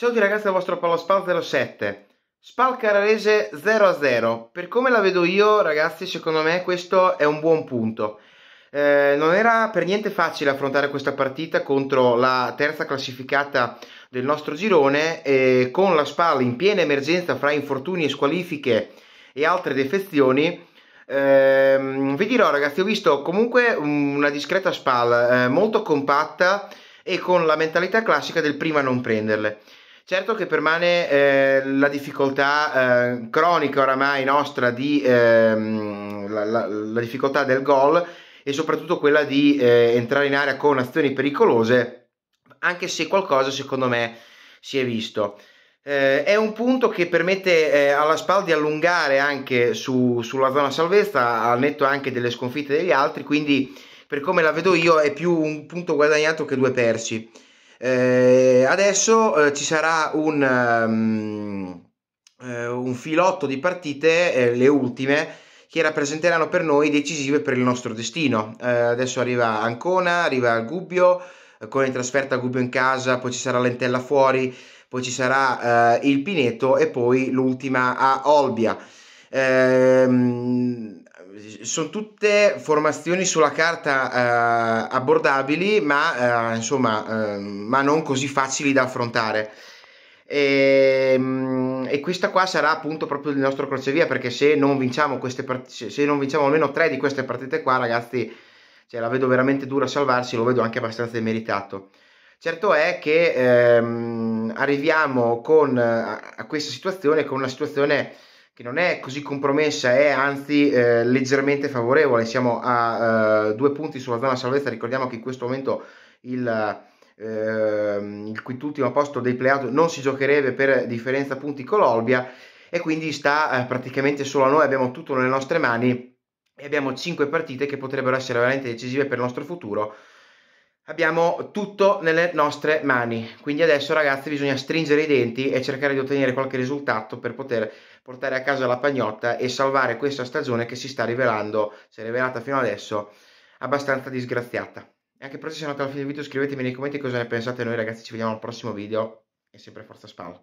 Ciao a tutti ragazzi dal vostro Pallo 07 Spal Cararese 0-0 a Per come la vedo io ragazzi secondo me questo è un buon punto eh, Non era per niente facile affrontare questa partita contro la terza classificata del nostro girone e con la Spal in piena emergenza fra infortuni e squalifiche e altre defezioni eh, vi dirò ragazzi ho visto comunque una discreta Spal eh, molto compatta e con la mentalità classica del prima non prenderle Certo che permane eh, la difficoltà eh, cronica oramai nostra di ehm, la, la, la, difficoltà del gol e soprattutto quella di eh, entrare in area con azioni pericolose, anche se qualcosa secondo me si è visto. Eh, è un punto che permette eh, alla Spal di allungare anche su, sulla zona salvezza, al netto anche delle sconfitte degli altri, quindi per come la vedo io è più un punto guadagnato che due persi. Eh, adesso eh, ci sarà un, um, eh, un, filotto di partite, eh, le ultime, che rappresenteranno per noi decisive per il nostro destino. Eh, adesso arriva Ancona, arriva Gubbio, eh, con il trasferto a Gubbio in casa, poi ci sarà Lentella fuori, poi ci sarà il Pineto e poi l'ultima a Olbia. Eh, sono tutte formazioni sulla carta eh, abbordabili, ma eh, insomma, eh, ma non così facili da affrontare. E, ehm, e, questa qua sarà appunto proprio il nostro crocevia perché se non vinciamo queste partite, se non vinciamo almeno tre di queste partite qua, ragazzi, cioè, la vedo veramente dura a salvarsi, lo vedo anche abbastanza demeritato. Certo è che ehm, arriviamo con, a, a questa situazione con una situazione che non è così compromessa, è anzi eh, leggermente favorevole. Siamo a eh, due punti sulla zona salvezza. Ricordiamo che in questo momento il, eh, il quintultimo posto dei playout non si giocherebbe per differenza punti con l'Olbia e quindi sta eh, praticamente solo a noi. Abbiamo tutto nelle nostre mani e abbiamo 5 partite che potrebbero essere veramente decisive per il nostro futuro. Abbiamo tutto nelle nostre mani, quindi adesso ragazzi bisogna stringere i denti e cercare di ottenere qualche risultato per poter portare a casa la pagnotta e salvare questa stagione che si sta rivelando, si è rivelata fino adesso, abbastanza disgraziata. E anche per se siete andati alla fine del video scrivetemi nei commenti cosa ne pensate noi ragazzi, ci vediamo al prossimo video e sempre forza spalla.